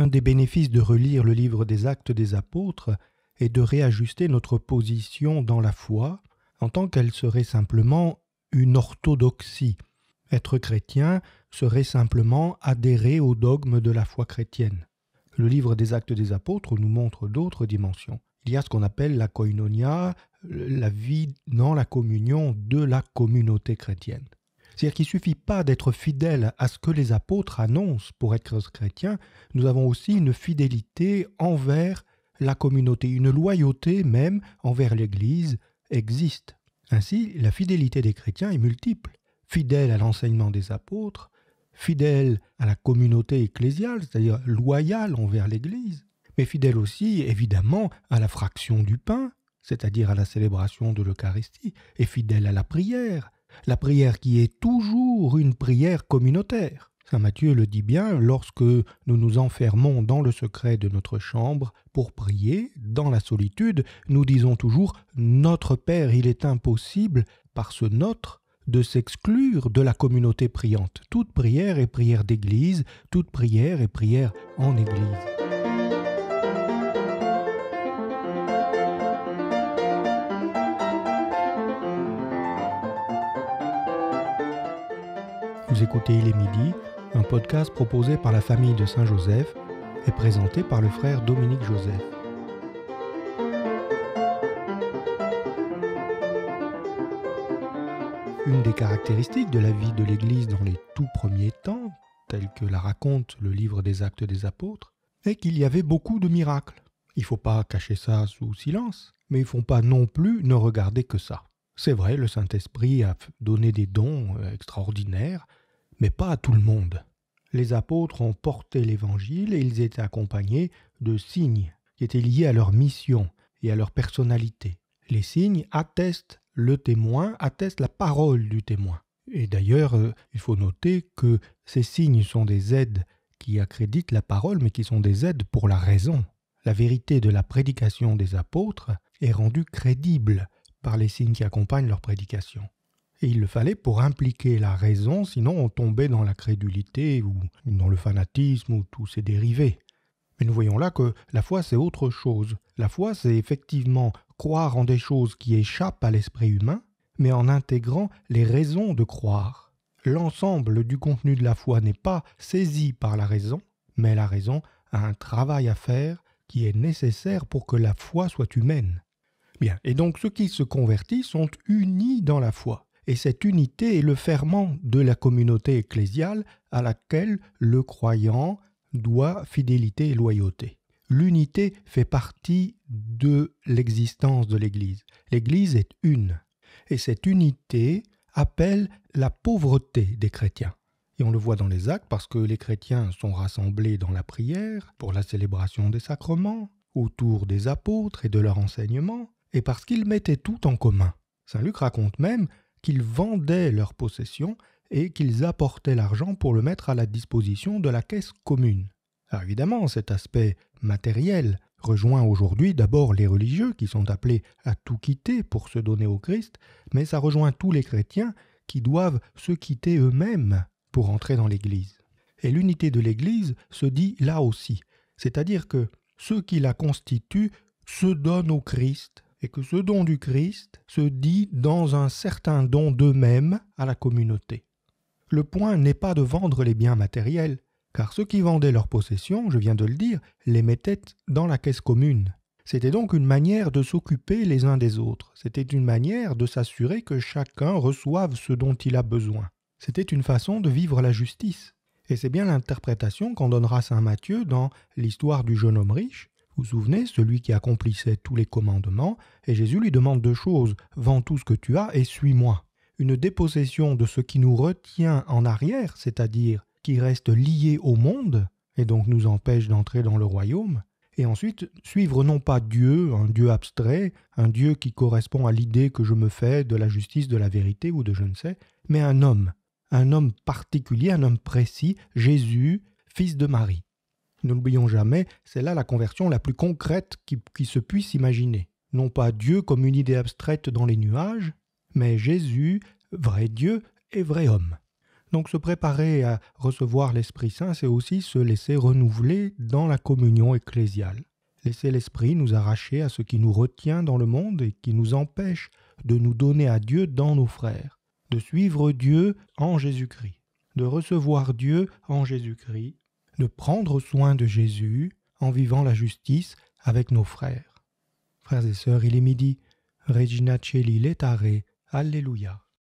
Un des bénéfices de relire le livre des actes des apôtres est de réajuster notre position dans la foi en tant qu'elle serait simplement une orthodoxie. Être chrétien serait simplement adhérer au dogme de la foi chrétienne. Le livre des actes des apôtres nous montre d'autres dimensions. Il y a ce qu'on appelle la koinonia, la vie dans la communion de la communauté chrétienne. C'est-à-dire qu'il ne suffit pas d'être fidèle à ce que les apôtres annoncent pour être chrétien, nous avons aussi une fidélité envers la communauté, une loyauté même envers l'Église existe. Ainsi, la fidélité des chrétiens est multiple. Fidèle à l'enseignement des apôtres, fidèle à la communauté ecclésiale, c'est-à-dire loyale envers l'Église, mais fidèle aussi, évidemment, à la fraction du pain, c'est-à-dire à la célébration de l'Eucharistie, et fidèle à la prière, la prière qui est toujours une prière communautaire. Saint Matthieu le dit bien, lorsque nous nous enfermons dans le secret de notre chambre pour prier, dans la solitude, nous disons toujours Notre Père, il est impossible, par ce notre, de s'exclure de la communauté priante. Toute prière est prière d'église, toute prière est prière en église. Vous écoutez Il est midi, un podcast proposé par la famille de Saint-Joseph et présenté par le frère Dominique Joseph. Une des caractéristiques de la vie de l'Église dans les tout premiers temps, telle que la raconte le livre des actes des apôtres, est qu'il y avait beaucoup de miracles. Il ne faut pas cacher ça sous silence, mais il ne faut pas non plus ne regarder que ça. C'est vrai, le Saint-Esprit a donné des dons euh, extraordinaires, mais pas à tout le monde. Les apôtres ont porté l'Évangile et ils étaient accompagnés de signes qui étaient liés à leur mission et à leur personnalité. Les signes attestent le témoin, attestent la parole du témoin. Et d'ailleurs, euh, il faut noter que ces signes sont des aides qui accréditent la parole, mais qui sont des aides pour la raison. La vérité de la prédication des apôtres est rendue crédible par les signes qui accompagnent leur prédication. Et il le fallait pour impliquer la raison, sinon on tombait dans la crédulité ou dans le fanatisme ou tous ses dérivés. Mais nous voyons là que la foi c'est autre chose. La foi c'est effectivement croire en des choses qui échappent à l'esprit humain, mais en intégrant les raisons de croire. L'ensemble du contenu de la foi n'est pas saisi par la raison, mais la raison a un travail à faire qui est nécessaire pour que la foi soit humaine. Bien, et donc ceux qui se convertissent sont unis dans la foi et cette unité est le ferment de la communauté ecclésiale à laquelle le croyant doit fidélité et loyauté. L'unité fait partie de l'existence de l'Église. L'Église est une, et cette unité appelle la pauvreté des chrétiens. Et on le voit dans les actes parce que les chrétiens sont rassemblés dans la prière, pour la célébration des sacrements, autour des apôtres et de leur enseignement, et parce qu'ils mettaient tout en commun. Saint Luc raconte même qu'ils vendaient leurs possessions et qu'ils apportaient l'argent pour le mettre à la disposition de la caisse commune. évidemment, cet aspect matériel rejoint aujourd'hui d'abord les religieux qui sont appelés à tout quitter pour se donner au Christ, mais ça rejoint tous les chrétiens qui doivent se quitter eux-mêmes pour entrer dans l'Église. Et l'unité de l'Église se dit là aussi, c'est-à-dire que ceux qui la constituent se donnent au Christ et que ce don du Christ se dit dans un certain don d'eux-mêmes à la communauté. Le point n'est pas de vendre les biens matériels, car ceux qui vendaient leurs possessions, je viens de le dire, les mettaient dans la caisse commune. C'était donc une manière de s'occuper les uns des autres, c'était une manière de s'assurer que chacun reçoive ce dont il a besoin. C'était une façon de vivre la justice. Et c'est bien l'interprétation qu'en donnera Saint Matthieu dans l'histoire du jeune homme riche, vous vous souvenez, celui qui accomplissait tous les commandements, et Jésus lui demande deux choses, vends tout ce que tu as et suis-moi. Une dépossession de ce qui nous retient en arrière, c'est-à-dire qui reste lié au monde, et donc nous empêche d'entrer dans le royaume, et ensuite suivre non pas Dieu, un Dieu abstrait, un Dieu qui correspond à l'idée que je me fais de la justice, de la vérité ou de je ne sais, mais un homme, un homme particulier, un homme précis, Jésus, fils de Marie. N'oublions jamais, c'est là la conversion la plus concrète qui, qui se puisse imaginer. Non pas Dieu comme une idée abstraite dans les nuages, mais Jésus, vrai Dieu et vrai homme. Donc se préparer à recevoir l'Esprit Saint, c'est aussi se laisser renouveler dans la communion ecclésiale. Laisser l'Esprit nous arracher à ce qui nous retient dans le monde et qui nous empêche de nous donner à Dieu dans nos frères, de suivre Dieu en Jésus-Christ, de recevoir Dieu en Jésus-Christ de prendre soin de Jésus en vivant la justice avec nos frères. Frères et sœurs, il est midi. Regina Celi letare. Alléluia.